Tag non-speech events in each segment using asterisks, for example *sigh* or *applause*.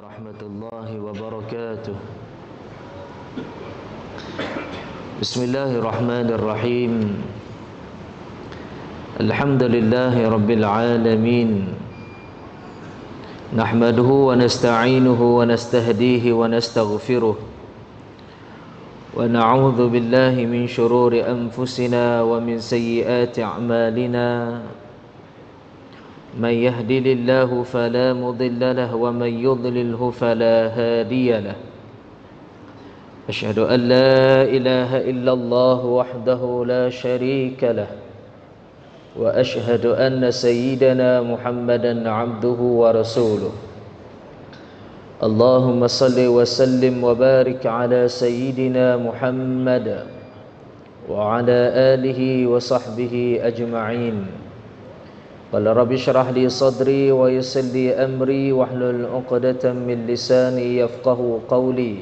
ورحمة الله وبركاته بسم الله الرحمن الرحيم الحمد لله رب العالمين نحمده ونستعينه ونستهديه ونستغفره ونعوذ بالله من شرور أنفسنا ومن سيئات أعمالنا من يهدي الله فلا مضل له ومن يضلله فلا هادي له أشهد أن لا إله إلا الله وحده لا شريك له وأشهد أن سيدنا محمدا عبده ورسوله اللهم صل وسلم وبارك على سيدنا محمد وعلى آله وصحبه أجمعين قال رب اشرح لي صدري ويسر لي أمري واحلل عقدة من لساني يفقه قولي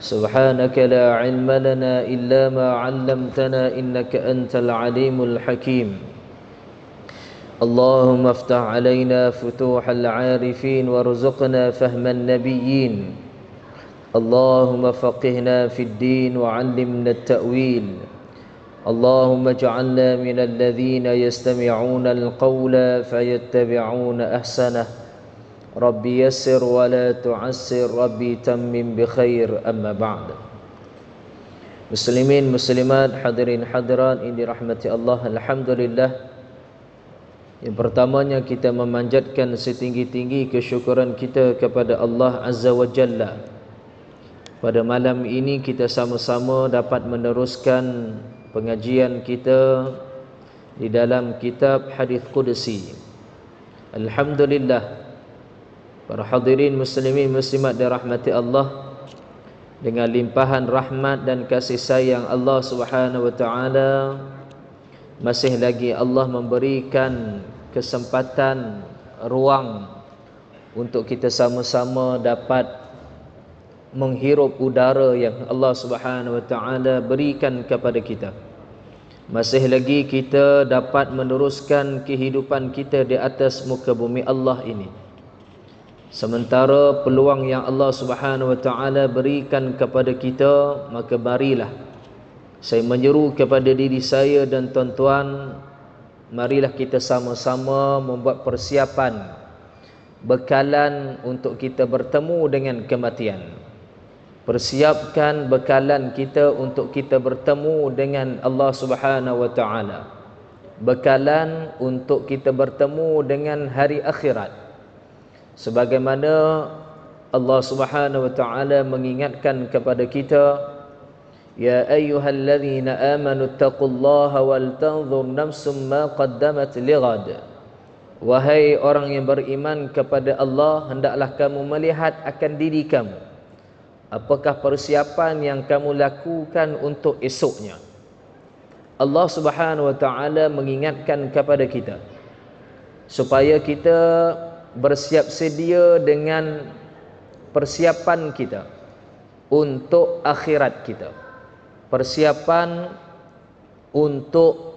سبحانك لا علم لنا إلا ما علمتنا إنك أنت العليم الحكيم اللهم افتح علينا فتوح العارفين وارزقنا فهم النبيين اللهم فقهنا في الدين وعلمنا التأويل اللهم اجعلنا من الذين يستمعون القول فيتبعون احسنه ربي يسر ولا تعسر ربي تم بخير أما بعد مسلمين مسلمات حاضرين حاضران ان رحمه الله الحمد لله Yang pertamanya kita memanjatkan setinggi-tinggi kesyukuran kita kepada Allah Azza wa Jalla Pada malam ini kita sama-sama dapat meneruskan pengajian kita di dalam kitab hadis qudsi alhamdulillah para hadirin muslimin muslimat dirahmati Allah dengan limpahan rahmat dan kasih sayang Allah Subhanahu wa taala masih lagi Allah memberikan kesempatan ruang untuk kita sama-sama dapat menghirup udara yang Allah Subhanahu wa taala berikan kepada kita. Masih lagi kita dapat meneruskan kehidupan kita di atas muka bumi Allah ini. Sementara peluang yang Allah Subhanahu wa taala berikan kepada kita, maka barilah saya menyeru kepada diri saya dan tuan-tuan marilah kita sama-sama membuat persiapan bekalan untuk kita bertemu dengan kematian persiapkan bekalan kita untuk kita bertemu dengan Allah Subhanahu wa taala bekalan untuk kita bertemu dengan hari akhirat sebagaimana Allah Subhanahu wa taala mengingatkan kepada kita ya ayuhal-ladin ayyuhalladzina amanu taqullaha wal tanzur nafsum ma qaddamat lighad wahai orang yang beriman kepada Allah hendaklah kamu melihat akan diri kamu apakah persiapan yang kamu lakukan untuk esoknya Allah Subhanahu wa taala mengingatkan kepada kita supaya kita bersiap sedia dengan persiapan kita untuk akhirat kita persiapan untuk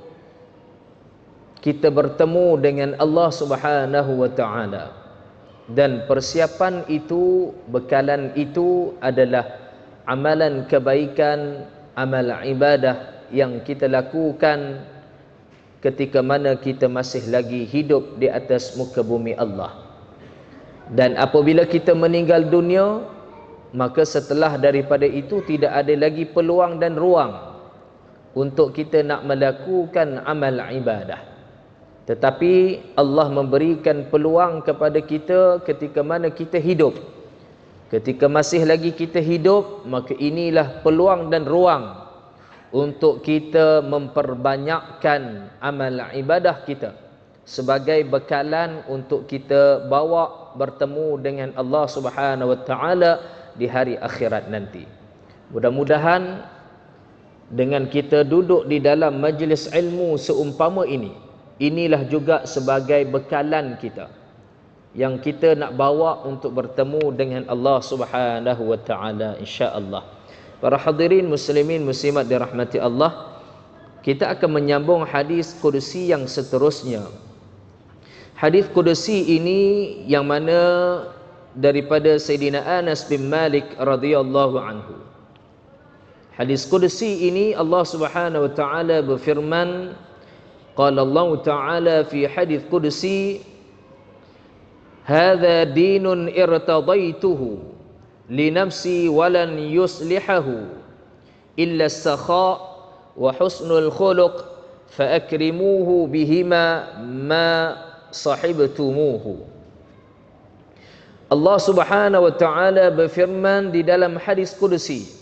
kita bertemu dengan Allah Subhanahu wa taala dan persiapan itu bekalan itu adalah amalan kebaikan amal ibadah yang kita lakukan ketika mana kita masih lagi hidup di atas muka bumi Allah dan apabila kita meninggal dunia maka setelah daripada itu tidak ada lagi peluang dan ruang untuk kita nak melakukan amal ibadah tetapi Allah memberikan peluang kepada kita ketika mana kita hidup. Ketika masih lagi kita hidup, maka inilah peluang dan ruang untuk kita memperbanyakkan amal ibadah kita sebagai bekalan untuk kita bawa bertemu dengan Allah Subhanahu wa taala di hari akhirat nanti. Mudah-mudahan dengan kita duduk di dalam majlis ilmu seumpama ini, inilah juga sebagai bekalan kita yang kita nak bawa untuk bertemu dengan Allah Subhanahu wa taala insyaallah. Para hadirin muslimin muslimat dirahmati Allah, kita akan menyambung hadis kudusi yang seterusnya. Hadis kudusi ini yang mana daripada Sayyidina Anas bin Malik radhiyallahu anhu. Hadis kudusi ini Allah Subhanahu wa taala berfirman قال الله تعالى في حديث قدسي هذا دين ارتضيته لنفسي ولن يصلحه إلا السخاء وحسن الخلق فأكرموه بهما ما صحبتموه الله سبحانه وتعالى بفرمان دي دلم حديث قدسي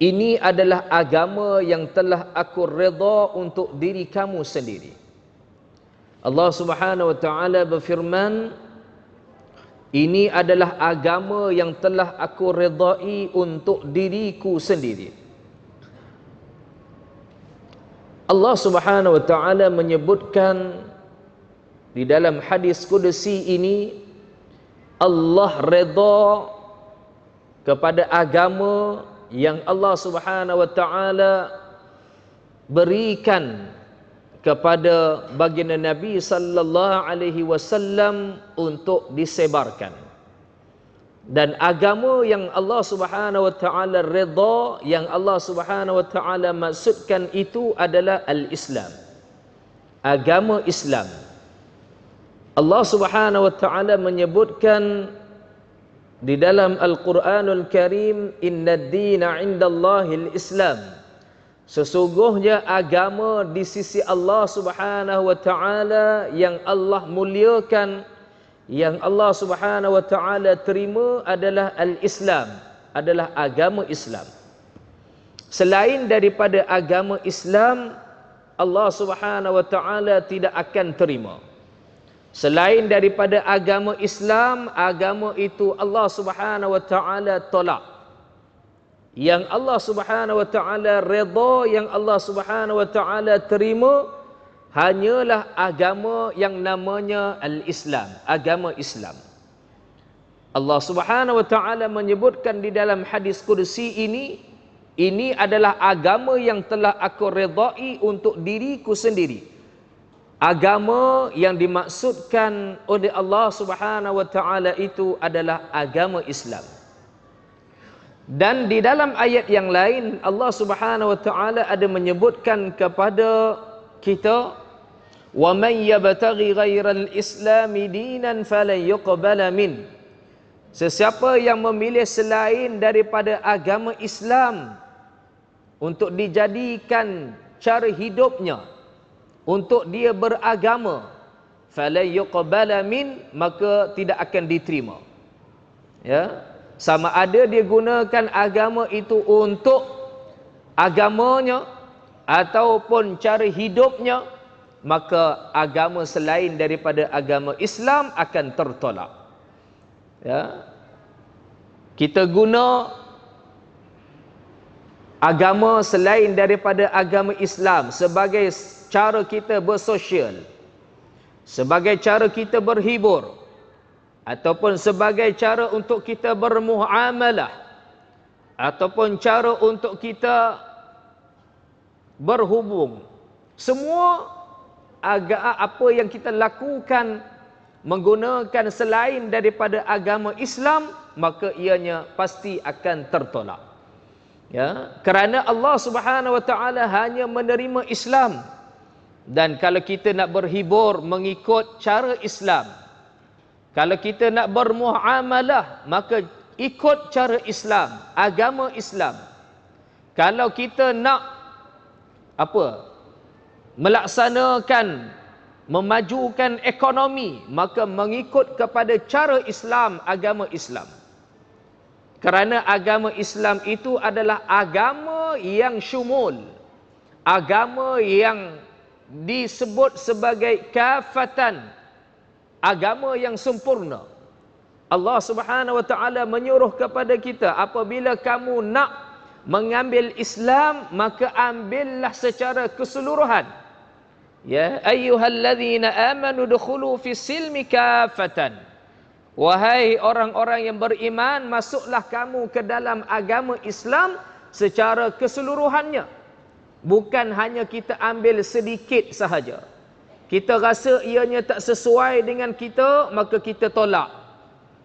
Ini adalah agama yang telah aku redha untuk diri kamu sendiri. Allah Subhanahu wa taala berfirman, "Ini adalah agama yang telah aku redai untuk diriku sendiri." Allah Subhanahu wa taala menyebutkan di dalam hadis Qudsi ini Allah redha kepada agama yang Allah Subhanahu wa taala berikan kepada baginda Nabi sallallahu alaihi wasallam untuk disebarkan. Dan agama yang Allah Subhanahu wa taala redha, yang Allah Subhanahu wa taala maksudkan itu adalah al-Islam. Agama Islam. Allah Subhanahu wa taala menyebutkan di dalam Al-Quranul Karim inna dina inda Allahil Islam sesungguhnya agama di sisi Allah subhanahu wa ta'ala yang Allah muliakan yang Allah subhanahu wa ta'ala terima adalah Al-Islam adalah agama Islam selain daripada agama Islam Allah subhanahu wa ta'ala tidak akan terima Selain daripada agama Islam, agama itu Allah Subhanahu wa taala tolak. Yang Allah Subhanahu wa taala redha, yang Allah Subhanahu wa taala terima hanyalah agama yang namanya al-Islam, agama Islam. Allah Subhanahu wa taala menyebutkan di dalam hadis kursi ini, ini adalah agama yang telah aku redai untuk diriku sendiri agama yang dimaksudkan oleh Allah Subhanahu wa taala itu adalah agama Islam. Dan di dalam ayat yang lain Allah Subhanahu wa taala ada menyebutkan kepada kita wa man yabtaghi ghairal islami dinan falan yuqbala min Sesiapa yang memilih selain daripada agama Islam untuk dijadikan cara hidupnya, untuk dia beragama fala yuqbala min maka tidak akan diterima ya sama ada dia gunakan agama itu untuk agamanya ataupun cara hidupnya maka agama selain daripada agama Islam akan tertolak ya kita guna agama selain daripada agama Islam sebagai cara kita bersosial sebagai cara kita berhibur ataupun sebagai cara untuk kita bermuamalah ataupun cara untuk kita berhubung semua agak apa yang kita lakukan menggunakan selain daripada agama Islam maka ianya pasti akan tertolak ya kerana Allah Subhanahu wa taala hanya menerima Islam dan kalau kita nak berhibur mengikut cara Islam. Kalau kita nak bermuamalah, maka ikut cara Islam, agama Islam. Kalau kita nak apa? Melaksanakan memajukan ekonomi, maka mengikut kepada cara Islam, agama Islam. Kerana agama Islam itu adalah agama yang syumul. Agama yang disebut sebagai kafatan agama yang sempurna. Allah Subhanahu wa taala menyuruh kepada kita apabila kamu nak mengambil Islam maka ambillah secara keseluruhan. Ya ayyuhallazina amanu dukhulu fi silmi kafatan. Wahai orang-orang yang beriman masuklah kamu ke dalam agama Islam secara keseluruhannya bukan hanya kita ambil sedikit sahaja. Kita rasa ianya tak sesuai dengan kita, maka kita tolak.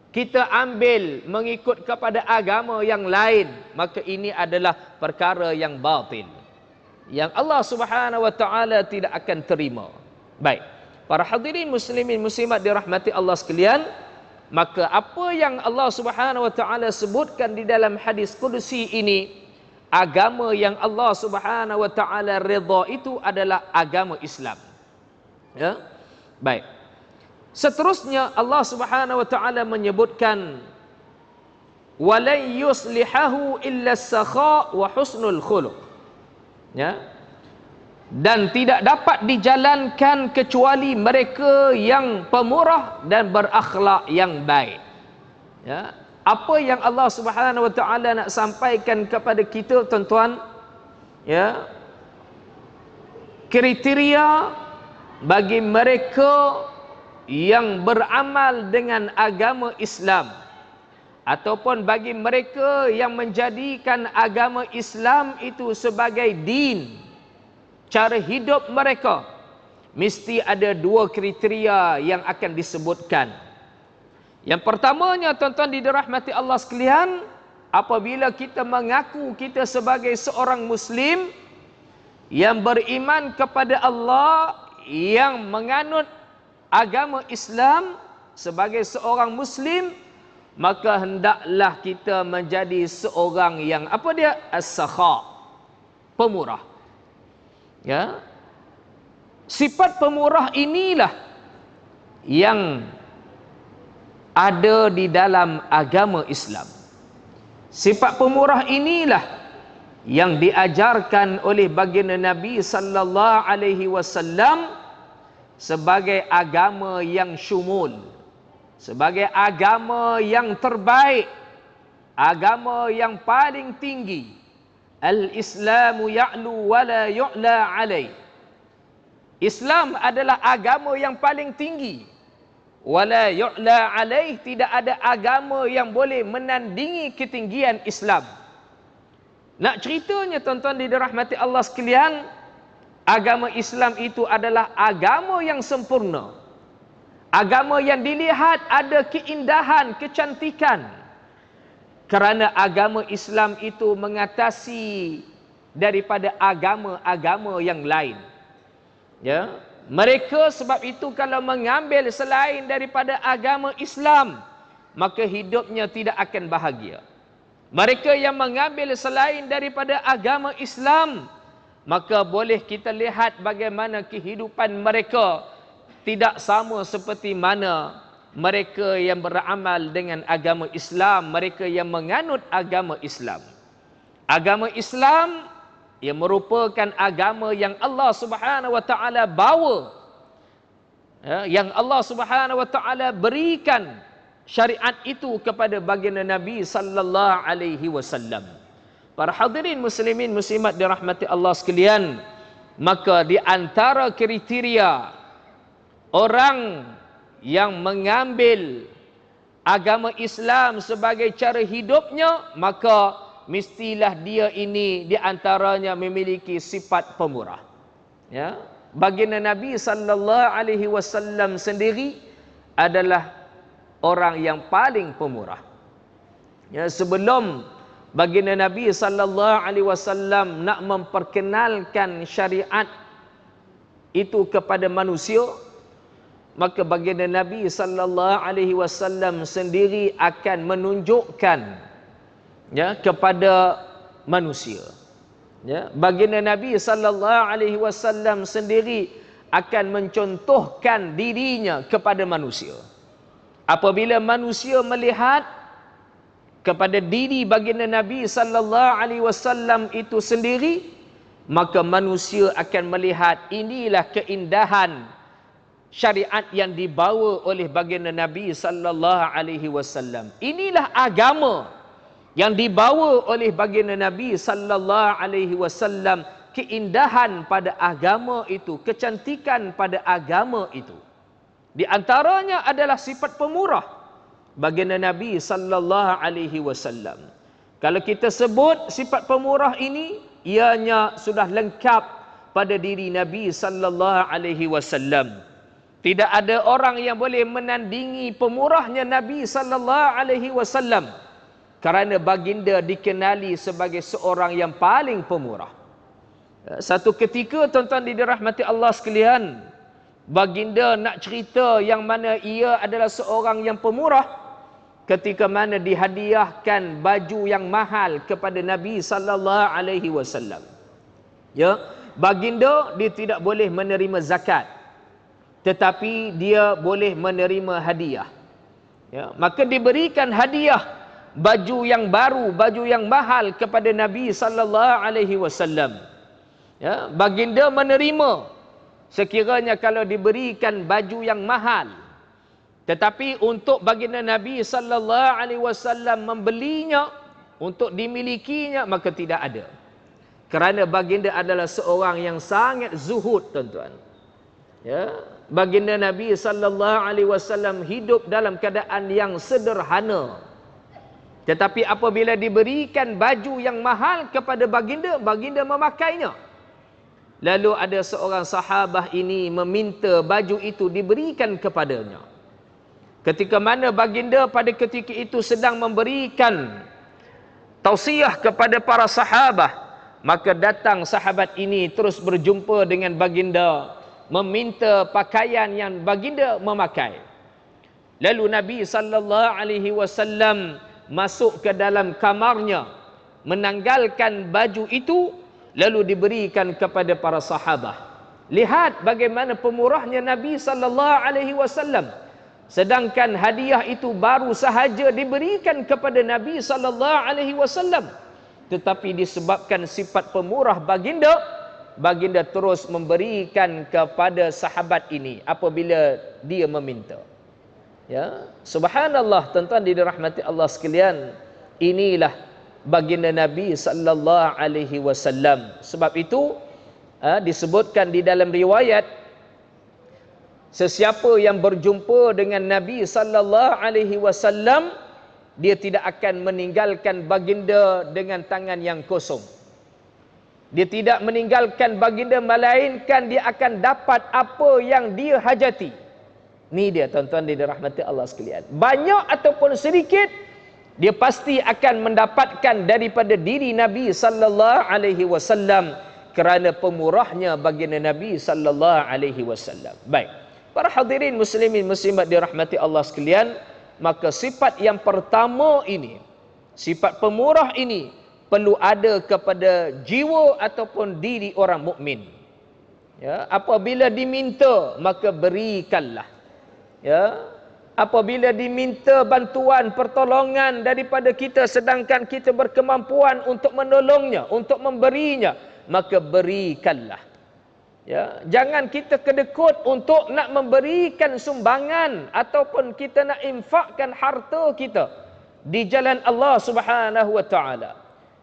Kita ambil mengikut kepada agama yang lain, maka ini adalah perkara yang batin. Yang Allah Subhanahu wa taala tidak akan terima. Baik. Para hadirin muslimin muslimat dirahmati Allah sekalian, maka apa yang Allah Subhanahu wa taala sebutkan di dalam hadis kudusi ini, agama yang Allah Subhanahu wa taala redha itu adalah agama Islam. Ya. Baik. Seterusnya Allah Subhanahu wa taala menyebutkan walay yuslihahu illa sakha wa husnul khuluq. Ya. Dan tidak dapat dijalankan kecuali mereka yang pemurah dan berakhlak yang baik. Ya, apa yang Allah Subhanahu wa taala nak sampaikan kepada kita tuan-tuan ya kriteria bagi mereka yang beramal dengan agama Islam ataupun bagi mereka yang menjadikan agama Islam itu sebagai din cara hidup mereka mesti ada dua kriteria yang akan disebutkan yang pertamanya tuan-tuan di dirahmati Allah sekalian, apabila kita mengaku kita sebagai seorang muslim yang beriman kepada Allah yang menganut agama Islam sebagai seorang muslim maka hendaklah kita menjadi seorang yang apa dia as-sakha pemurah ya sifat pemurah inilah yang ada di dalam agama Islam. Sifat pemurah inilah yang diajarkan oleh baginda Nabi sallallahu alaihi wasallam sebagai agama yang syumul, sebagai agama yang terbaik, agama yang paling tinggi. Al-Islamu ya'lu wa la yu'la alaihi. Islam adalah agama yang paling tinggi wala yu'la alaih tidak ada agama yang boleh menandingi ketinggian Islam. Nak ceritanya tuan-tuan di dirahmati Allah sekalian, agama Islam itu adalah agama yang sempurna. Agama yang dilihat ada keindahan, kecantikan. Kerana agama Islam itu mengatasi daripada agama-agama yang lain. Ya, mereka sebab itu kalau mengambil selain daripada agama Islam, maka hidupnya tidak akan bahagia. Mereka yang mengambil selain daripada agama Islam, maka boleh kita lihat bagaimana kehidupan mereka tidak sama seperti mana mereka yang beramal dengan agama Islam, mereka yang menganut agama Islam. Agama Islam ia merupakan agama yang Allah Subhanahu wa taala bawa ya, yang Allah Subhanahu wa taala berikan syariat itu kepada baginda Nabi sallallahu alaihi wasallam para hadirin muslimin muslimat dirahmati Allah sekalian maka di antara kriteria orang yang mengambil agama Islam sebagai cara hidupnya maka mestilah dia ini di antaranya memiliki sifat pemurah. Ya. Baginda Nabi sallallahu alaihi wasallam sendiri adalah orang yang paling pemurah. Ya, sebelum baginda Nabi sallallahu alaihi wasallam nak memperkenalkan syariat itu kepada manusia, maka baginda Nabi sallallahu alaihi wasallam sendiri akan menunjukkan ya kepada manusia ya baginda nabi sallallahu alaihi wasallam sendiri akan mencontohkan dirinya kepada manusia apabila manusia melihat kepada diri baginda nabi sallallahu alaihi wasallam itu sendiri maka manusia akan melihat inilah keindahan syariat yang dibawa oleh baginda nabi sallallahu alaihi wasallam inilah agama yang dibawa oleh baginda Nabi sallallahu alaihi wasallam keindahan pada agama itu, kecantikan pada agama itu. Di antaranya adalah sifat pemurah baginda Nabi sallallahu alaihi wasallam. Kalau kita sebut sifat pemurah ini, ianya sudah lengkap pada diri Nabi sallallahu alaihi wasallam. Tidak ada orang yang boleh menandingi pemurahnya Nabi sallallahu alaihi wasallam kerana baginda dikenali sebagai seorang yang paling pemurah. Eh, satu ketika tuan-tuan dirahmati Allah sekalian, baginda nak cerita yang mana ia adalah seorang yang pemurah ketika mana dihadiahkan baju yang mahal kepada Nabi S.A.W. Ya, baginda dia tidak boleh menerima zakat. Tetapi dia boleh menerima hadiah. Ya, maka diberikan hadiah baju yang baru, baju yang mahal kepada Nabi sallallahu alaihi wasallam. Ya, baginda menerima sekiranya kalau diberikan baju yang mahal. Tetapi untuk baginda Nabi sallallahu alaihi wasallam membelinya untuk dimilikinya maka tidak ada. Kerana baginda adalah seorang yang sangat zuhud, tuan-tuan. Ya, baginda Nabi sallallahu alaihi wasallam hidup dalam keadaan yang sederhana. Tetapi apabila diberikan baju yang mahal kepada baginda, baginda memakainya. Lalu ada seorang sahabah ini meminta baju itu diberikan kepadanya. Ketika mana baginda pada ketika itu sedang memberikan tausiah kepada para sahabah, maka datang sahabat ini terus berjumpa dengan baginda meminta pakaian yang baginda memakai. Lalu Nabi sallallahu alaihi wasallam masuk ke dalam kamarnya menanggalkan baju itu lalu diberikan kepada para sahabat lihat bagaimana pemurahnya nabi sallallahu alaihi wasallam sedangkan hadiah itu baru sahaja diberikan kepada nabi sallallahu alaihi wasallam tetapi disebabkan sifat pemurah baginda baginda terus memberikan kepada sahabat ini apabila dia meminta Ya, subhanallah tuan-tuan di dirahmati Allah sekalian. Inilah baginda Nabi sallallahu alaihi wasallam. Sebab itu ha, disebutkan di dalam riwayat sesiapa yang berjumpa dengan Nabi sallallahu alaihi wasallam dia tidak akan meninggalkan baginda dengan tangan yang kosong. Dia tidak meninggalkan baginda melainkan dia akan dapat apa yang dia hajati. Ni dia tuan-tuan di dirahmati Allah sekalian. Banyak ataupun sedikit dia pasti akan mendapatkan daripada diri Nabi sallallahu alaihi wasallam kerana pemurahnya bagi Nabi sallallahu alaihi wasallam. Baik. Para hadirin muslimin muslimat dirahmati Allah sekalian, maka sifat yang pertama ini, sifat pemurah ini perlu ada kepada jiwa ataupun diri orang mukmin. Ya, apabila diminta maka berikanlah ya apabila diminta bantuan pertolongan daripada kita sedangkan kita berkemampuan untuk menolongnya untuk memberinya maka berikanlah ya jangan kita kedekut untuk nak memberikan sumbangan ataupun kita nak infakkan harta kita di jalan Allah Subhanahu wa taala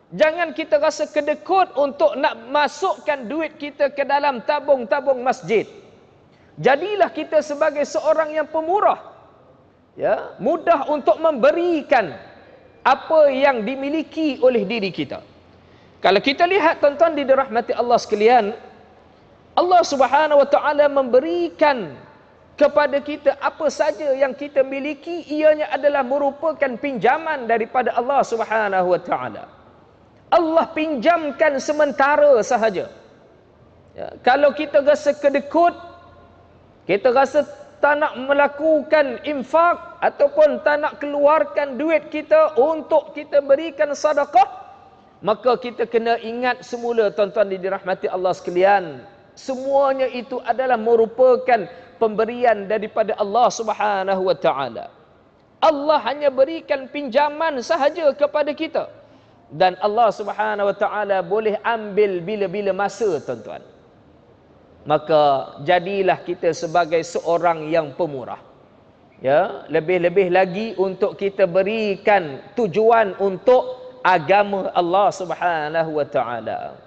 Jangan kita rasa kedekut untuk nak masukkan duit kita ke dalam tabung-tabung masjid jadilah kita sebagai seorang yang pemurah ya mudah untuk memberikan apa yang dimiliki oleh diri kita kalau kita lihat tuan-tuan di dirahmati Allah sekalian Allah Subhanahu wa taala memberikan kepada kita apa saja yang kita miliki ianya adalah merupakan pinjaman daripada Allah Subhanahu wa taala Allah pinjamkan sementara sahaja ya, kalau kita rasa kedekut kita rasa tak nak melakukan infak ataupun tak nak keluarkan duit kita untuk kita berikan sedekah maka kita kena ingat semula tuan-tuan dirahmati Allah sekalian semuanya itu adalah merupakan pemberian daripada Allah Subhanahu wa taala Allah hanya berikan pinjaman sahaja kepada kita dan Allah Subhanahu wa taala boleh ambil bila-bila masa tuan-tuan maka jadilah kita sebagai seorang yang pemurah ya lebih-lebih lagi untuk kita berikan tujuan untuk agama Allah Subhanahu wa taala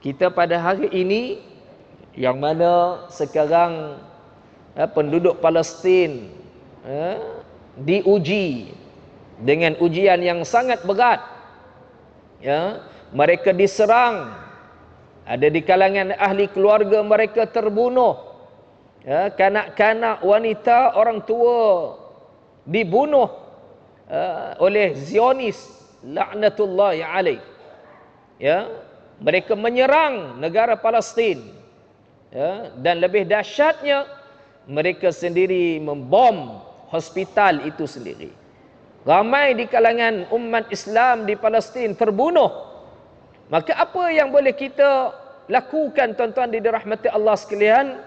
kita pada hari ini yang mana sekarang ya, penduduk Palestin ya, diuji dengan ujian yang sangat berat ya mereka diserang ada di kalangan ahli keluarga mereka terbunuh. Ya, kanak-kanak, wanita, orang tua dibunuh uh, oleh Zionis laknatullah ya alai. Ya, mereka menyerang negara Palestin. Ya, dan lebih dahsyatnya mereka sendiri membom hospital itu sendiri. Ramai di kalangan umat Islam di Palestin terbunuh. Maka apa yang boleh kita lakukan tuan-tuan di dirahmati Allah sekalian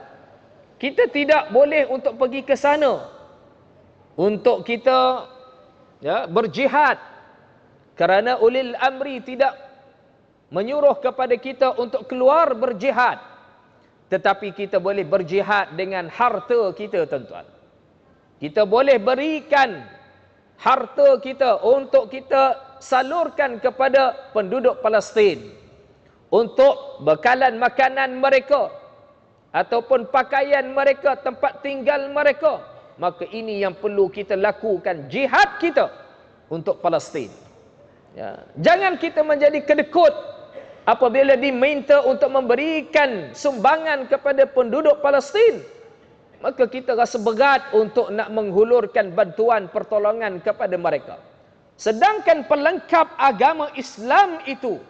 kita tidak boleh untuk pergi ke sana untuk kita ya berjihad kerana ulil amri tidak menyuruh kepada kita untuk keluar berjihad tetapi kita boleh berjihad dengan harta kita tuan-tuan kita boleh berikan harta kita untuk kita salurkan kepada penduduk Palestin untuk bekalan makanan mereka ataupun pakaian mereka tempat tinggal mereka maka ini yang perlu kita lakukan jihad kita untuk Palestin ya. jangan kita menjadi kedekut apabila diminta untuk memberikan sumbangan kepada penduduk Palestin maka kita rasa berat untuk nak menghulurkan bantuan pertolongan kepada mereka sedangkan pelengkap agama Islam itu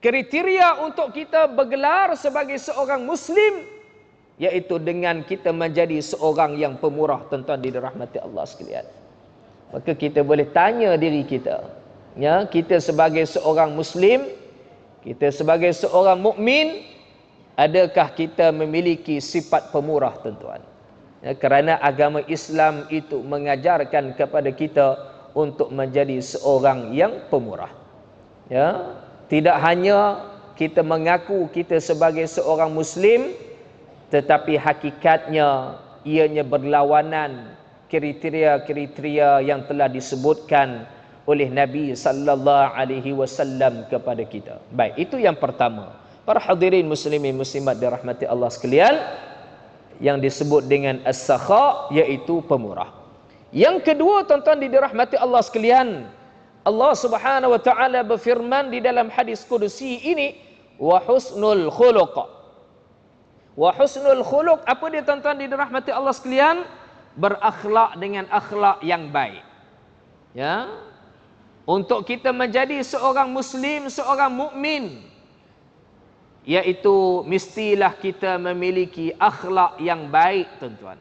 kriteria untuk kita bergelar sebagai seorang muslim yaitu dengan kita menjadi seorang yang pemurah tuan-tuan di rahmati Allah sekalian. Maka kita boleh tanya diri kita. Ya, kita sebagai seorang muslim, kita sebagai seorang mukmin adakah kita memiliki sifat pemurah tuan-tuan? Ya, kerana agama Islam itu mengajarkan kepada kita untuk menjadi seorang yang pemurah. Ya, tidak hanya kita mengaku kita sebagai seorang muslim tetapi hakikatnya ianya berlawanan kriteria-kriteria yang telah disebutkan oleh Nabi sallallahu alaihi wasallam kepada kita. Baik, itu yang pertama. Para hadirin muslimin muslimat dirahmati Allah sekalian yang disebut dengan as-sakha iaitu pemurah. Yang kedua tuan-tuan dirahmati Allah sekalian, Allah Subhanahu wa taala berfirman di dalam hadis qudsi ini wa husnul khuluq. Wa husnul khuluq apa dia tuan-tuan di rahmati Allah sekalian? Berakhlak dengan akhlak yang baik. Ya. Untuk kita menjadi seorang muslim, seorang mukmin yaitu mestilah kita memiliki akhlak yang baik tuan-tuan.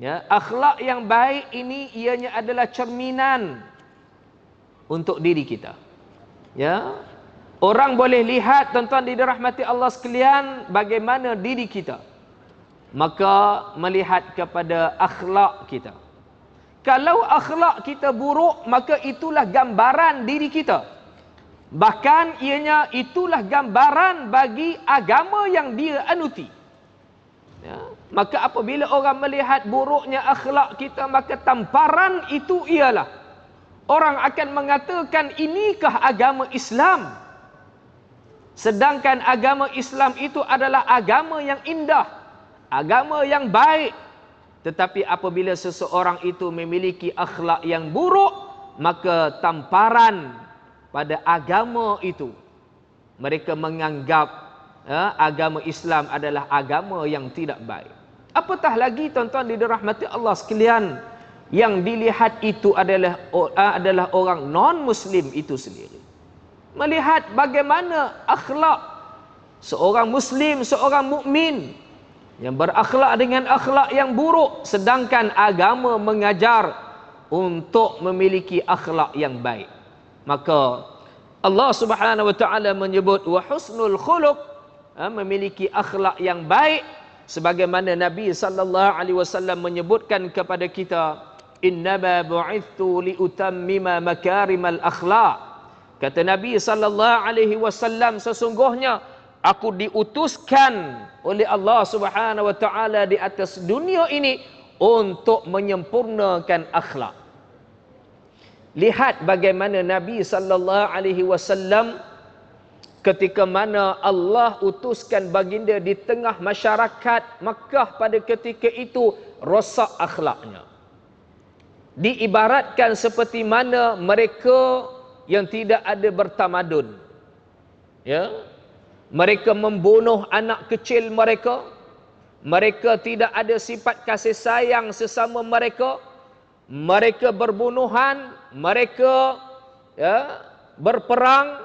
Ya, akhlak yang baik ini ianya adalah cerminan untuk diri kita. Ya. Orang boleh lihat tuan-tuan di dirahmati Allah sekalian bagaimana diri kita. Maka melihat kepada akhlak kita. Kalau akhlak kita buruk, maka itulah gambaran diri kita. Bahkan ianya itulah gambaran bagi agama yang dia anuti. Ya. Maka apabila orang melihat buruknya akhlak kita, maka tamparan itu ialah orang akan mengatakan inikah agama Islam sedangkan agama Islam itu adalah agama yang indah agama yang baik tetapi apabila seseorang itu memiliki akhlak yang buruk maka tamparan pada agama itu mereka menganggap eh, agama Islam adalah agama yang tidak baik apatah lagi tuan-tuan di dirahmati Allah sekalian yang dilihat itu adalah adalah orang non muslim itu sendiri melihat bagaimana akhlak seorang muslim seorang mukmin yang berakhlak dengan akhlak yang buruk sedangkan agama mengajar untuk memiliki akhlak yang baik maka Allah Subhanahu wa taala menyebut wa husnul khuluq ha, memiliki akhlak yang baik sebagaimana Nabi sallallahu alaihi wasallam menyebutkan kepada kita innama bu'ithu li utammima makarimal akhlaq kata nabi sallallahu alaihi wasallam sesungguhnya aku diutuskan oleh Allah Subhanahu wa taala di atas dunia ini untuk menyempurnakan akhlak lihat bagaimana nabi sallallahu alaihi wasallam ketika mana Allah utuskan baginda di tengah masyarakat Mekah pada ketika itu rosak akhlaknya diibaratkan seperti mana mereka yang tidak ada bertamadun ya mereka membunuh anak kecil mereka mereka tidak ada sifat kasih sayang sesama mereka mereka berbunuhan mereka ya berperang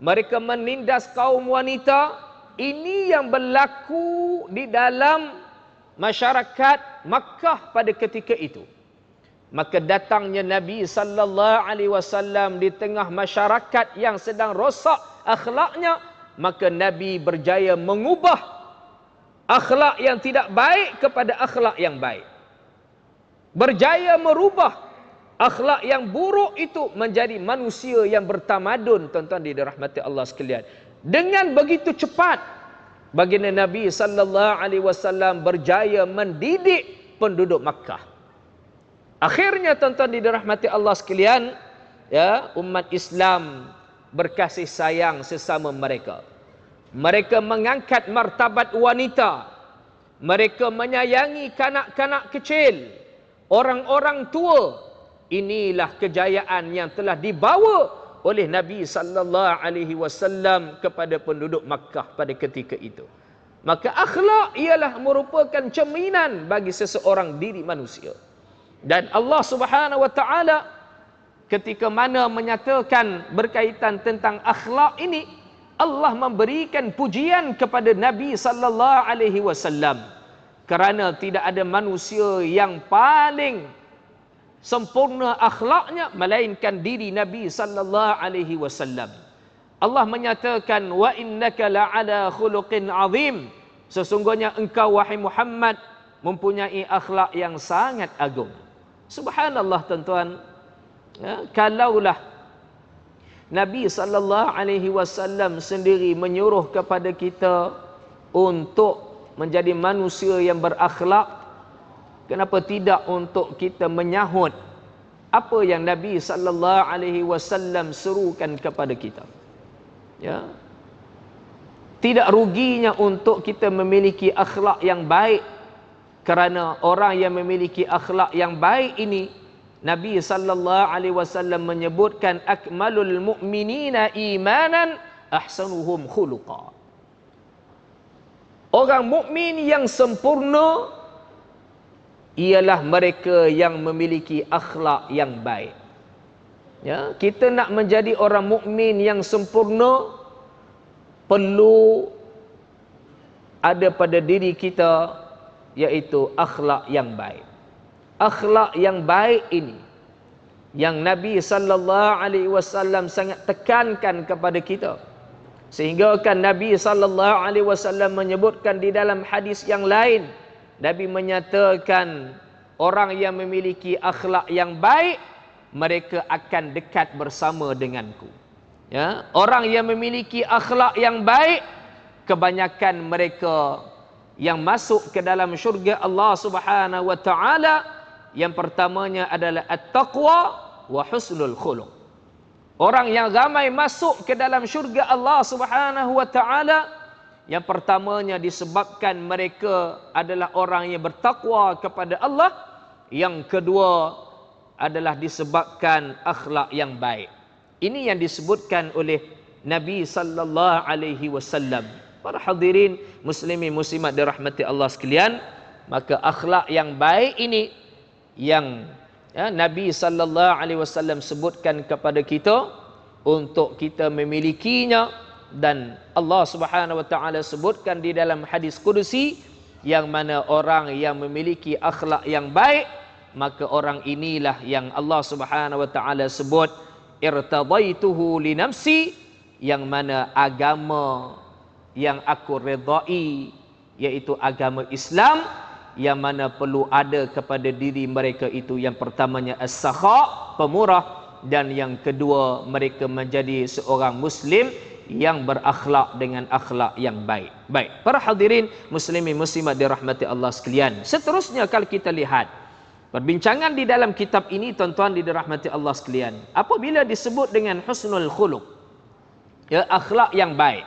mereka menindas kaum wanita ini yang berlaku di dalam masyarakat Makkah pada ketika itu maka datangnya Nabi sallallahu alaihi wasallam di tengah masyarakat yang sedang rosak akhlaknya maka Nabi berjaya mengubah akhlak yang tidak baik kepada akhlak yang baik berjaya merubah akhlak yang buruk itu menjadi manusia yang bertamadun tuan-tuan di rahmati Allah sekalian dengan begitu cepat baginda Nabi sallallahu alaihi wasallam berjaya mendidik penduduk Makkah Akhirnya tuan-tuan dirahmati Allah sekalian, ya, umat Islam berkasih sayang sesama mereka. Mereka mengangkat martabat wanita. Mereka menyayangi kanak-kanak kecil, orang-orang tua. Inilah kejayaan yang telah dibawa oleh Nabi sallallahu alaihi wasallam kepada penduduk Makkah pada ketika itu. Maka akhlak ialah merupakan cerminan bagi seseorang diri manusia dan Allah Subhanahu wa taala ketika mana menyatakan berkaitan tentang akhlak ini Allah memberikan pujian kepada Nabi sallallahu alaihi wasallam kerana tidak ada manusia yang paling sempurna akhlaknya melainkan diri Nabi sallallahu alaihi wasallam Allah menyatakan wa innaka la'ala khuluqin azim sesungguhnya engkau wahai Muhammad mempunyai akhlak yang sangat agung Subhanallah tuan-tuan. Ya, kalaulah Nabi sallallahu alaihi wasallam sendiri menyuruh kepada kita untuk menjadi manusia yang berakhlak, kenapa tidak untuk kita menyahut apa yang Nabi sallallahu alaihi wasallam serukan kepada kita? Ya. Tidak ruginya untuk kita memiliki akhlak yang baik kerana orang yang memiliki akhlak yang baik ini Nabi sallallahu alaihi wasallam menyebutkan akmalul mu'minina imanan ahsanuhum khuluqa. Orang mukmin yang sempurna ialah mereka yang memiliki akhlak yang baik. Ya, kita nak menjadi orang mukmin yang sempurna perlu ada pada diri kita yaitu akhlak yang baik. Akhlak yang baik ini yang Nabi sallallahu alaihi wasallam sangat tekankan kepada kita. Sehingga kan Nabi sallallahu alaihi wasallam menyebutkan di dalam hadis yang lain, Nabi menyatakan orang yang memiliki akhlak yang baik mereka akan dekat bersama denganku. Ya, orang yang memiliki akhlak yang baik kebanyakan mereka yang masuk ke dalam syurga Allah Subhanahu wa taala yang pertamanya adalah at-taqwa wa husnul khuluq. Orang yang ramai masuk ke dalam syurga Allah Subhanahu wa taala yang pertamanya disebabkan mereka adalah orang yang bertakwa kepada Allah, yang kedua adalah disebabkan akhlak yang baik. Ini yang disebutkan oleh Nabi sallallahu alaihi wasallam. Para hadirin muslimi muslimat dirahmati Allah sekalian, maka akhlak yang baik ini yang ya, Nabi sallallahu alaihi wasallam sebutkan kepada kita untuk kita memilikinya dan Allah Subhanahu wa taala sebutkan di dalam hadis Qudsi yang mana orang yang memiliki akhlak yang baik maka orang inilah yang Allah Subhanahu wa taala sebut irtadaituhu li nafsi yang mana agama yang aku redai yaitu agama Islam yang mana perlu ada kepada diri mereka itu yang pertamanya as-sakha pemurah dan yang kedua mereka menjadi seorang muslim yang berakhlak dengan akhlak yang baik. Baik. Para hadirin muslimin muslimat dirahmati Allah sekalian. Seterusnya kalau kita lihat perbincangan di dalam kitab ini tuan-tuan di dirahmati Allah sekalian. Apabila disebut dengan husnul khuluq ya akhlak yang baik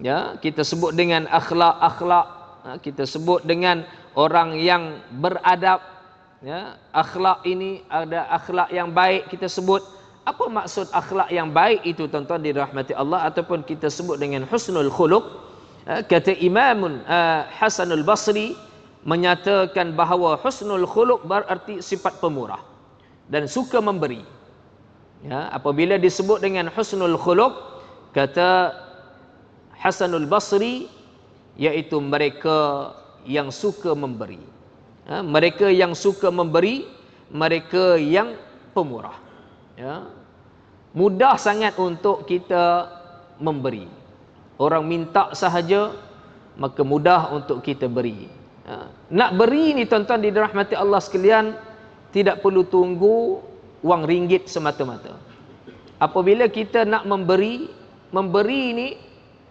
ya kita sebut dengan akhlak akhlak ha, kita sebut dengan orang yang beradab ya akhlak ini ada akhlak yang baik kita sebut apa maksud akhlak yang baik itu tuan-tuan dirahmati Allah ataupun kita sebut dengan husnul khuluq ha, kata Imam ha, Hasanul Basri menyatakan bahawa husnul khuluq berarti sifat pemurah dan suka memberi ya apabila disebut dengan husnul khuluq kata Hasanul Basri iaitu mereka yang suka memberi ya, mereka yang suka memberi mereka yang pemurah ya. mudah sangat untuk kita memberi orang minta sahaja maka mudah untuk kita beri ya. nak beri ni tuan-tuan di rahmati Allah sekalian tidak perlu tunggu wang ringgit semata-mata apabila kita nak memberi memberi ni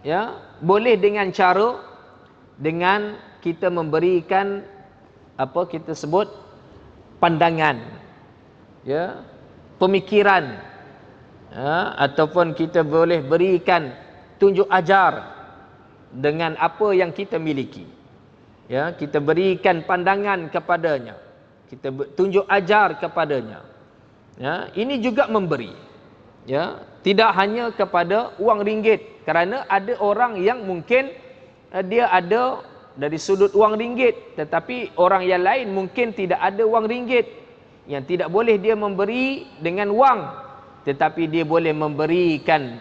ya boleh dengan cara dengan kita memberikan apa kita sebut pandangan ya pemikiran ya ataupun kita boleh berikan tunjuk ajar dengan apa yang kita miliki ya kita berikan pandangan kepadanya kita tunjuk ajar kepadanya ya ini juga memberi ya tidak hanya kepada wang ringgit kerana ada orang yang mungkin uh, dia ada dari sudut wang ringgit tetapi orang yang lain mungkin tidak ada wang ringgit yang tidak boleh dia memberi dengan wang tetapi dia boleh memberikan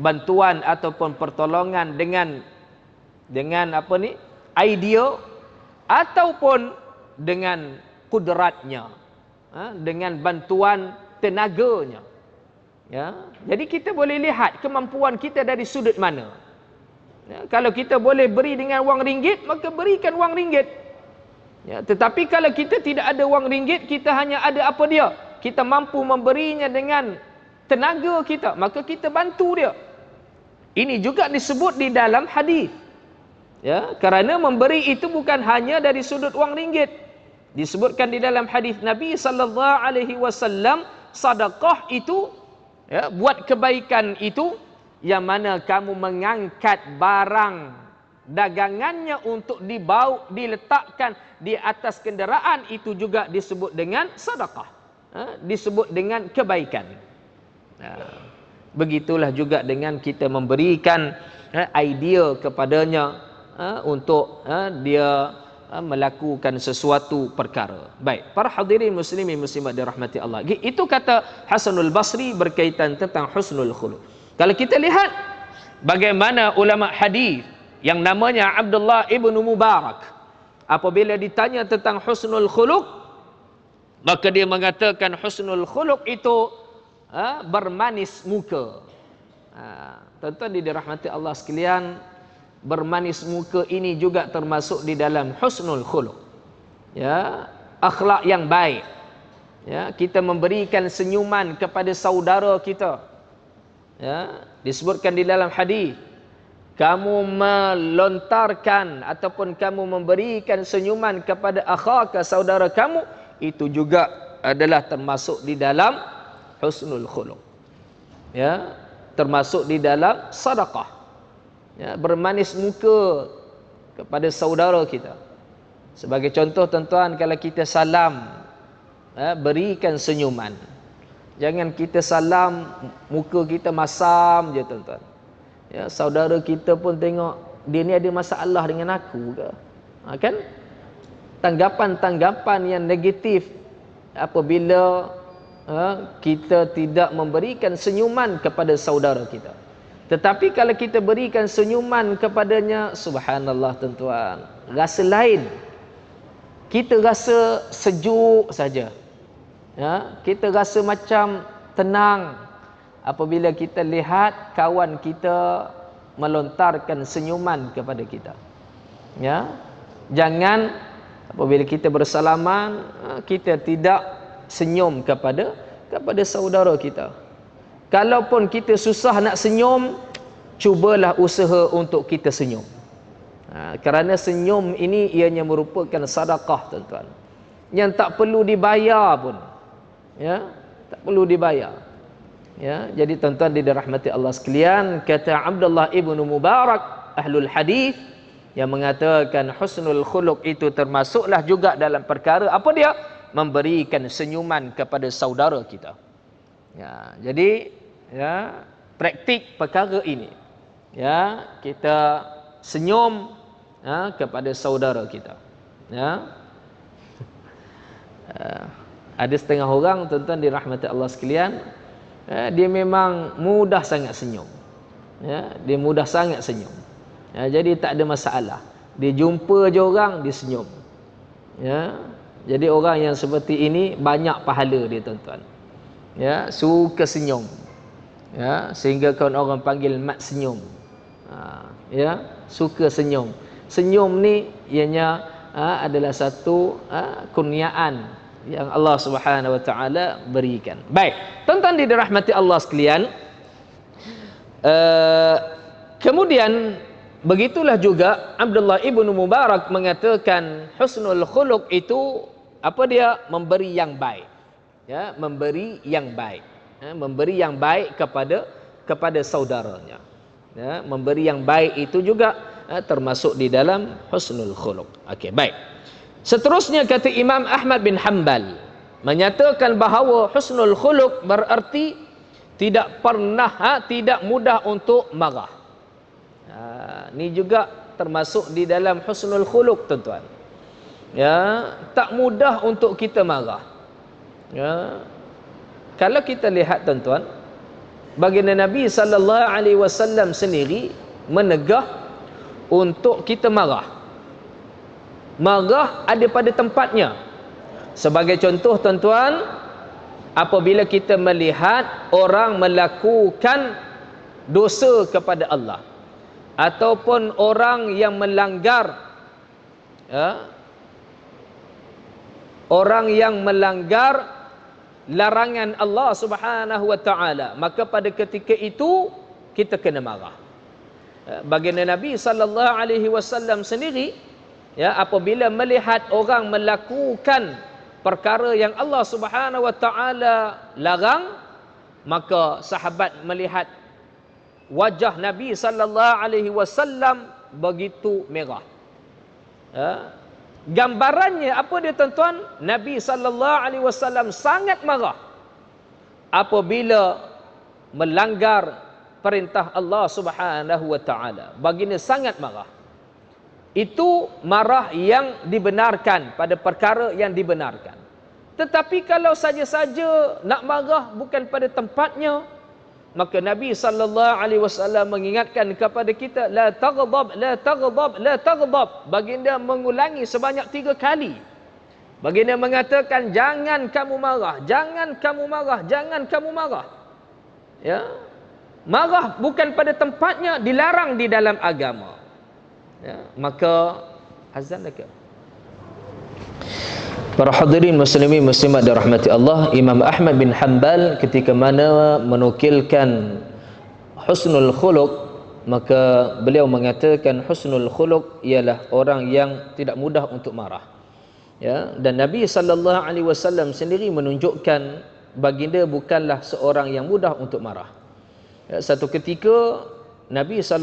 bantuan ataupun pertolongan dengan dengan apa ni idea ataupun dengan kudratnya eh, dengan bantuan tenaganya Ya. Jadi kita boleh lihat kemampuan kita dari sudut mana. Ya. Kalau kita boleh beri dengan wang ringgit, maka berikan wang ringgit. Ya. Tetapi kalau kita tidak ada wang ringgit, kita hanya ada apa dia? Kita mampu memberinya dengan tenaga kita, maka kita bantu dia. Ini juga disebut di dalam hadis. Ya, kerana memberi itu bukan hanya dari sudut wang ringgit. Disebutkan di dalam hadis Nabi sallallahu alaihi wasallam, sedekah itu ya, buat kebaikan itu yang mana kamu mengangkat barang dagangannya untuk dibawa, diletakkan di atas kenderaan itu juga disebut dengan sedekah ya, disebut dengan kebaikan ya, begitulah juga dengan kita memberikan ya, idea kepadanya ya, untuk ya, dia Ah, melakukan sesuatu perkara. Baik, para hadirin muslimin muslimat dirahmati Allah. Itu kata Hasanul Basri berkaitan tentang husnul khuluq. Kalau kita lihat bagaimana ulama hadis yang namanya Abdullah ibn Mubarak apabila ditanya tentang husnul khuluq maka dia mengatakan husnul khuluq itu ha, bermanis muka. Ha, tuan-tuan dirahmati Allah sekalian, bermanis muka ini juga termasuk di dalam husnul khuluq. Ya, akhlak yang baik. Ya, kita memberikan senyuman kepada saudara kita. Ya, disebutkan di dalam hadis kamu melontarkan ataupun kamu memberikan senyuman kepada akhaka saudara kamu itu juga adalah termasuk di dalam husnul khuluq. Ya, termasuk di dalam sedekah ya, bermanis muka kepada saudara kita. Sebagai contoh tuan-tuan kalau kita salam ya, berikan senyuman. Jangan kita salam muka kita masam je tuan-tuan. Ya, saudara kita pun tengok dia ni ada masalah dengan aku ke? Ha, kan? Tanggapan-tanggapan yang negatif apabila ha, kita tidak memberikan senyuman kepada saudara kita. Tetapi kalau kita berikan senyuman kepadanya, subhanallah tuan-tuan, rasa lain. Kita rasa sejuk saja. Ya, kita rasa macam tenang apabila kita lihat kawan kita melontarkan senyuman kepada kita. Ya. Jangan apabila kita bersalaman kita tidak senyum kepada kepada saudara kita. Kalaupun kita susah nak senyum, cubalah usaha untuk kita senyum. Ha, kerana senyum ini ianya merupakan sadaqah tuan-tuan. Yang tak perlu dibayar pun. Ya, tak perlu dibayar. Ya, jadi tuan-tuan dirahmati Allah sekalian, kata Abdullah Ibn Mubarak ahlul hadis yang mengatakan husnul khuluq itu termasuklah juga dalam perkara apa dia? memberikan senyuman kepada saudara kita. Ya, jadi ya praktik perkara ini ya kita senyum ya, kepada saudara kita ya *laughs* eh, ada setengah orang tuan-tuan dirahmati Allah sekalian ya, dia memang mudah sangat senyum ya dia mudah sangat senyum ya jadi tak ada masalah dia jumpa je orang dia senyum ya jadi orang yang seperti ini banyak pahala dia tuan-tuan ya suka senyum ya sehingga kawan orang panggil mat senyum ha, ya suka senyum senyum ni ianya ha, adalah satu ha, kurniaan yang Allah Subhanahu wa taala berikan baik tentang di dirahmati Allah sekalian uh, kemudian begitulah juga Abdullah ibn Mubarak mengatakan husnul khuluq itu apa dia memberi yang baik ya memberi yang baik ya, memberi yang baik kepada kepada saudaranya ya, memberi yang baik itu juga ya, termasuk di dalam husnul khuluq okey baik seterusnya kata Imam Ahmad bin Hanbal menyatakan bahawa husnul khuluq bererti tidak pernah ha, tidak mudah untuk marah ha, ni juga termasuk di dalam husnul khuluq tuan-tuan ya tak mudah untuk kita marah ya kalau kita lihat tuan-tuan baginda Nabi sallallahu alaihi wasallam sendiri menegah untuk kita marah marah ada pada tempatnya sebagai contoh tuan-tuan apabila kita melihat orang melakukan dosa kepada Allah ataupun orang yang melanggar ya, orang yang melanggar larangan Allah Subhanahu wa taala maka pada ketika itu kita kena marah eh, baginda nabi sallallahu alaihi wasallam sendiri ya apabila melihat orang melakukan perkara yang Allah Subhanahu wa taala larang maka sahabat melihat wajah nabi sallallahu alaihi wasallam begitu merah ya Gambarannya apa dia tuan-tuan? Nabi sallallahu alaihi wasallam sangat marah apabila melanggar perintah Allah Subhanahu wa taala. Baginda sangat marah. Itu marah yang dibenarkan pada perkara yang dibenarkan. Tetapi kalau saja-saja nak marah bukan pada tempatnya, maka Nabi sallallahu alaihi wasallam mengingatkan kepada kita la taghdab la taghdab la taghdab baginda mengulangi sebanyak tiga kali baginda mengatakan jangan kamu marah jangan kamu marah jangan kamu marah ya marah bukan pada tempatnya dilarang di dalam agama ya maka azan dekat Para hadirin muslimin muslimat dirahmati Allah, Imam Ahmad bin Hanbal ketika mana menukilkan husnul khuluq, maka beliau mengatakan husnul khuluq ialah orang yang tidak mudah untuk marah. Ya, dan Nabi saw sendiri menunjukkan baginda bukanlah seorang yang mudah untuk marah. Ya, satu ketika Nabi saw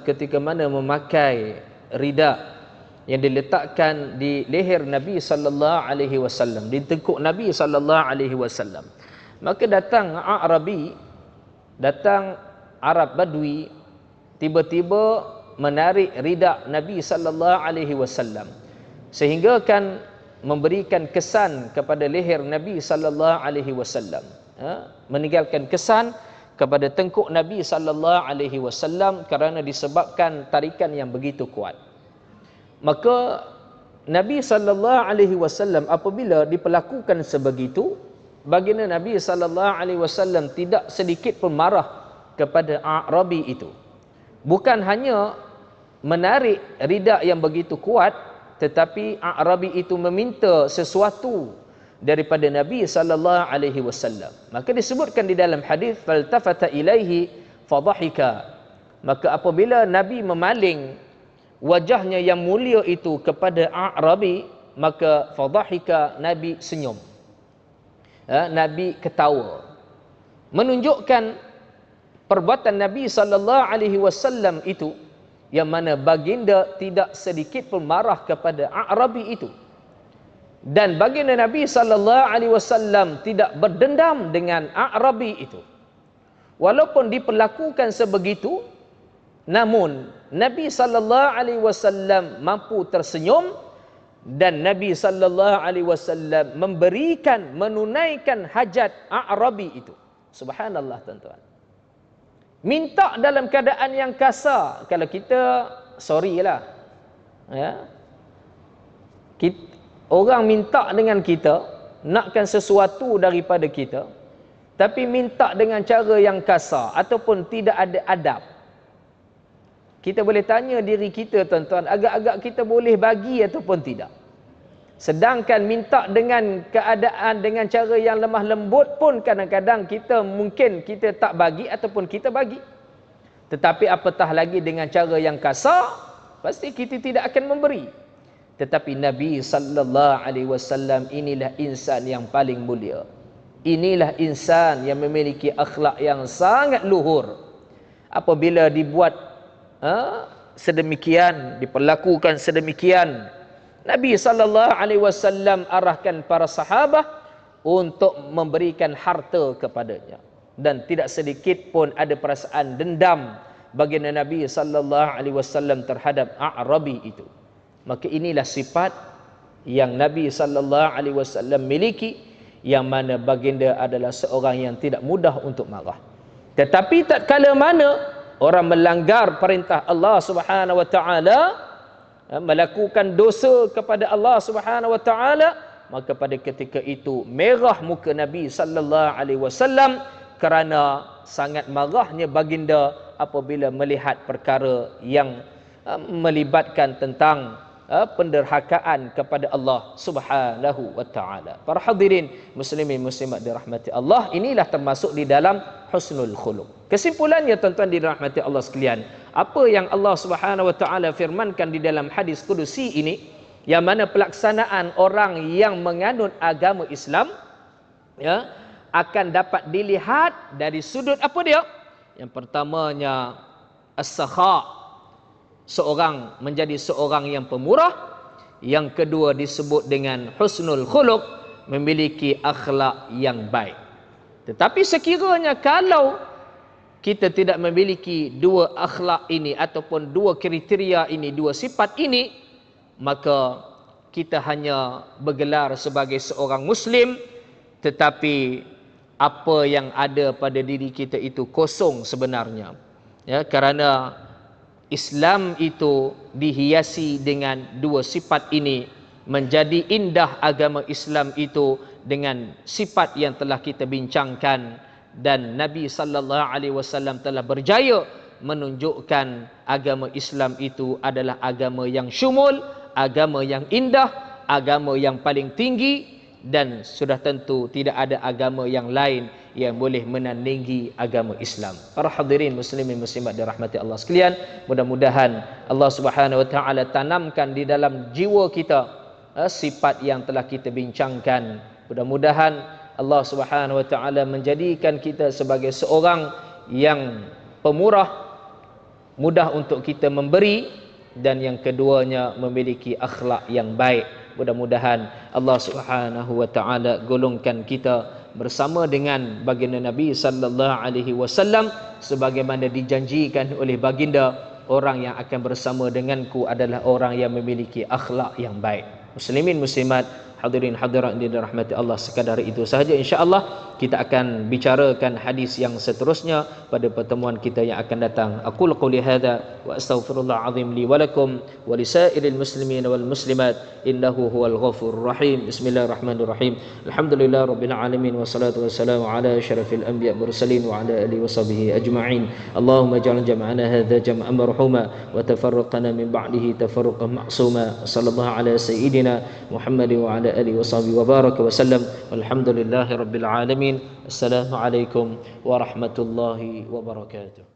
ketika mana memakai ridak yang diletakkan di leher Nabi sallallahu alaihi wasallam di tengkuk Nabi sallallahu alaihi wasallam maka datang Arabi datang Arab Badui tiba-tiba menarik ridak Nabi sallallahu alaihi wasallam sehingga kan memberikan kesan kepada leher Nabi sallallahu alaihi wasallam ha? meninggalkan kesan kepada tengkuk Nabi sallallahu alaihi wasallam kerana disebabkan tarikan yang begitu kuat maka Nabi saw apabila diperlakukan sebegitu baginda Nabi saw tidak sedikit pun marah kepada Arabi itu bukan hanya menarik ridak yang begitu kuat tetapi Arabi itu meminta sesuatu daripada Nabi sallallahu alaihi wasallam maka disebutkan di dalam hadis faltafata ilaihi fadhahika maka apabila Nabi memaling wajahnya yang mulia itu kepada Arabi maka fadhahika Nabi senyum ha, Nabi ketawa menunjukkan perbuatan Nabi sallallahu alaihi wasallam itu yang mana baginda tidak sedikit pun marah kepada Arabi itu dan baginda Nabi sallallahu alaihi wasallam tidak berdendam dengan Arabi itu walaupun diperlakukan sebegitu namun Nabi sallallahu alaihi wasallam mampu tersenyum dan Nabi sallallahu alaihi wasallam memberikan menunaikan hajat Arabi itu. Subhanallah tuan-tuan. Minta dalam keadaan yang kasar. Kalau kita sorry lah. Ya. Kita, orang minta dengan kita nakkan sesuatu daripada kita tapi minta dengan cara yang kasar ataupun tidak ada adab kita boleh tanya diri kita tuan-tuan agak-agak kita boleh bagi ataupun tidak sedangkan minta dengan keadaan dengan cara yang lemah lembut pun kadang-kadang kita mungkin kita tak bagi ataupun kita bagi tetapi apatah lagi dengan cara yang kasar pasti kita tidak akan memberi tetapi Nabi sallallahu alaihi wasallam inilah insan yang paling mulia inilah insan yang memiliki akhlak yang sangat luhur apabila dibuat eh, sedemikian diperlakukan sedemikian Nabi sallallahu alaihi wasallam arahkan para sahabat untuk memberikan harta kepadanya dan tidak sedikit pun ada perasaan dendam baginda Nabi sallallahu alaihi wasallam terhadap Arabi itu maka inilah sifat yang Nabi sallallahu alaihi wasallam miliki yang mana baginda adalah seorang yang tidak mudah untuk marah tetapi tak kala mana orang melanggar perintah Allah Subhanahu wa taala eh, melakukan dosa kepada Allah Subhanahu wa taala maka pada ketika itu merah muka Nabi sallallahu alaihi wasallam kerana sangat marahnya baginda apabila melihat perkara yang eh, melibatkan tentang Eh, penderhakaan kepada Allah Subhanahu wa taala. Para hadirin muslimin muslimat dirahmati Allah, inilah termasuk di dalam husnul khuluq. Kesimpulannya tuan-tuan dirahmati Allah sekalian, apa yang Allah Subhanahu wa taala firmankan di dalam hadis kudusi ini yang mana pelaksanaan orang yang menganut agama Islam ya akan dapat dilihat dari sudut apa dia? Yang pertamanya as-sakha seorang menjadi seorang yang pemurah yang kedua disebut dengan husnul khuluq memiliki akhlak yang baik tetapi sekiranya kalau kita tidak memiliki dua akhlak ini ataupun dua kriteria ini dua sifat ini maka kita hanya bergelar sebagai seorang muslim tetapi apa yang ada pada diri kita itu kosong sebenarnya ya kerana Islam itu dihiasi dengan dua sifat ini menjadi indah agama Islam itu dengan sifat yang telah kita bincangkan dan Nabi sallallahu alaihi wasallam telah berjaya menunjukkan agama Islam itu adalah agama yang syumul, agama yang indah, agama yang paling tinggi dan sudah tentu tidak ada agama yang lain yang boleh menandingi agama Islam. Para hadirin muslimin muslimat dirahmati Allah sekalian, mudah-mudahan Allah Subhanahu wa taala tanamkan di dalam jiwa kita eh, sifat yang telah kita bincangkan. Mudah-mudahan Allah Subhanahu wa taala menjadikan kita sebagai seorang yang pemurah mudah untuk kita memberi dan yang keduanya memiliki akhlak yang baik mudah-mudahan Allah Subhanahu wa taala golongkan kita bersama dengan baginda Nabi sallallahu alaihi wasallam sebagaimana dijanjikan oleh baginda orang yang akan bersama denganku adalah orang yang memiliki akhlak yang baik muslimin muslimat hadirin hadirat di rahmati Allah sekadar itu sahaja insyaallah kita akan bicarakan hadis yang seterusnya pada pertemuan kita yang akan datang aku qouli hadza wa astaghfirullah azim li wa lakum wa lisairil muslimin wal muslimat innahu huwal ghafurur rahim bismillahirrahmanirrahim alhamdulillah rabbil alamin wassalatu wassalamu ala syarafil anbiya mursalin wa ala alihi washabihi ajma'in allahumma ja'al jam'ana hadza jam'an marhuma wa tafarraqana min ba'dihi tafarraqan ma'suma sallallahu ala sayyidina muhammad وعلى وعلى آله وصحبه وبارك وسلم والحمد لله رب العالمين السلام عليكم ورحمة الله وبركاته